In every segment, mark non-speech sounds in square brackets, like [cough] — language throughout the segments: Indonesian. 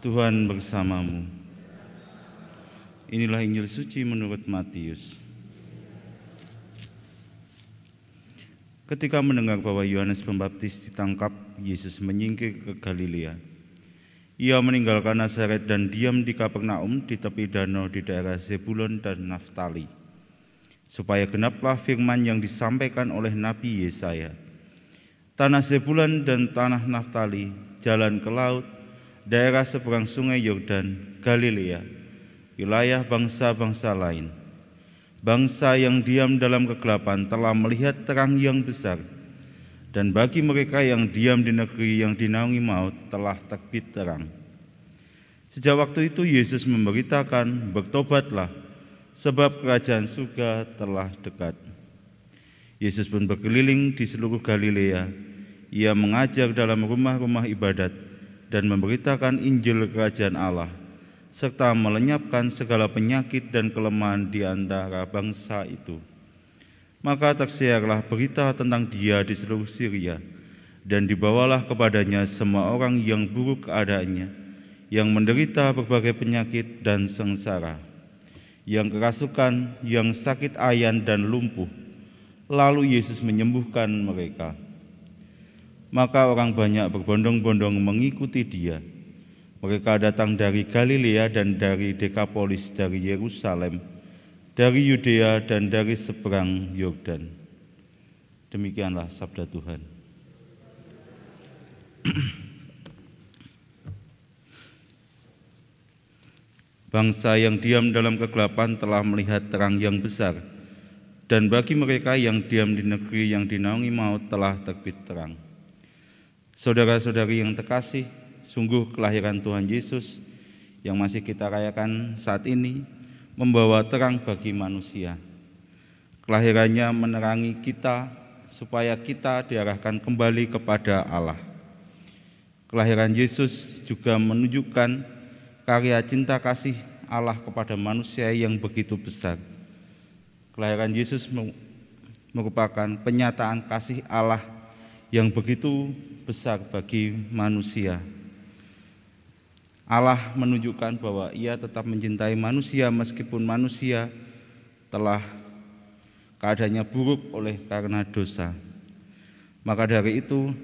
Tuhan bersamamu. Inilah Injil suci menurut Matius. Ketika mendengar bahwa Yohanes Pembaptis ditangkap, Yesus menyingkir ke Galilea. Ia meninggalkan Nazaret dan diam di Kapernaum di tepi danau di daerah Zebulon dan Naftali. Supaya genaplah firman yang disampaikan oleh Nabi Yesaya. Tanah Zebulon dan tanah Naftali, jalan ke laut, daerah seberang sungai Yordan, Galilea, wilayah bangsa-bangsa lain. Bangsa yang diam dalam kegelapan telah melihat terang yang besar, dan bagi mereka yang diam di negeri yang dinaungi maut telah terbit terang. Sejak waktu itu Yesus memberitakan, bertobatlah, sebab kerajaan surga telah dekat. Yesus pun berkeliling di seluruh Galilea. Ia mengajar dalam rumah-rumah ibadat dan memberitakan Injil Kerajaan Allah, serta melenyapkan segala penyakit dan kelemahan di antara bangsa itu. Maka tersiarlah berita tentang dia di seluruh Syria, dan dibawalah kepadanya semua orang yang buruk keadaannya, yang menderita berbagai penyakit dan sengsara, yang kerasukan, yang sakit ayan dan lumpuh. Lalu Yesus menyembuhkan mereka.' Maka orang banyak berbondong-bondong mengikuti dia. Mereka datang dari Galilea dan dari Dekapolis, dari Yerusalem, dari Yudea dan dari seberang Yordan. Demikianlah sabda Tuhan. [clears throat] Bangsa yang diam dalam kegelapan telah melihat terang yang besar, dan bagi mereka yang diam di negeri yang dinaungi maut telah terbit terang. Saudara-saudari yang terkasih, sungguh kelahiran Tuhan Yesus yang masih kita rayakan saat ini membawa terang bagi manusia. Kelahirannya menerangi kita supaya kita diarahkan kembali kepada Allah. Kelahiran Yesus juga menunjukkan karya cinta kasih Allah kepada manusia yang begitu besar. Kelahiran Yesus merupakan penyataan kasih Allah yang begitu besar bagi manusia. Allah menunjukkan bahwa Ia tetap mencintai manusia, meskipun manusia telah keadaannya buruk oleh karena dosa. Maka dari itu,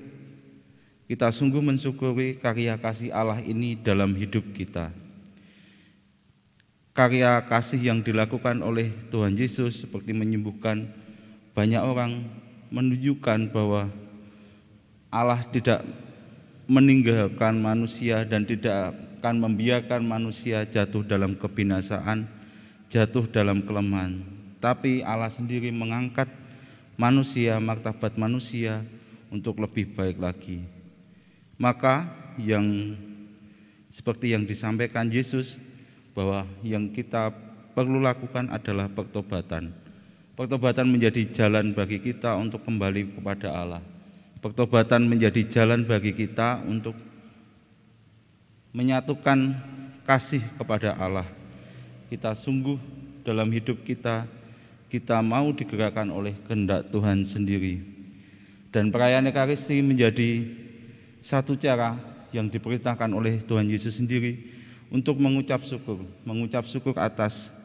kita sungguh mensyukuri karya kasih Allah ini dalam hidup kita. Karya kasih yang dilakukan oleh Tuhan Yesus seperti menyembuhkan banyak orang menunjukkan bahwa Allah tidak meninggalkan manusia dan tidak akan membiarkan manusia jatuh dalam kebinasaan, jatuh dalam kelemahan. Tapi Allah sendiri mengangkat manusia, martabat manusia untuk lebih baik lagi. Maka yang seperti yang disampaikan Yesus bahwa yang kita perlu lakukan adalah pertobatan. Pertobatan menjadi jalan bagi kita untuk kembali kepada Allah. Pertobatan menjadi jalan bagi kita untuk menyatukan kasih kepada Allah. Kita sungguh dalam hidup kita, kita mau digerakkan oleh kehendak Tuhan sendiri. Dan perayaan Ekaristi menjadi satu cara yang diperintahkan oleh Tuhan Yesus sendiri untuk mengucap syukur, mengucap syukur atas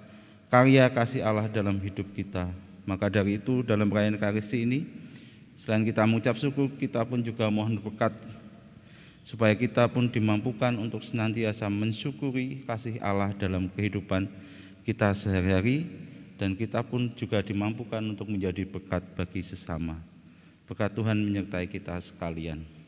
karya kasih Allah dalam hidup kita. Maka dari itu dalam perayaan Ekaristi ini, Selain kita mengucap syukur, kita pun juga mohon berkat supaya kita pun dimampukan untuk senantiasa mensyukuri kasih Allah dalam kehidupan kita sehari-hari dan kita pun juga dimampukan untuk menjadi berkat bagi sesama. Berkat Tuhan menyertai kita sekalian.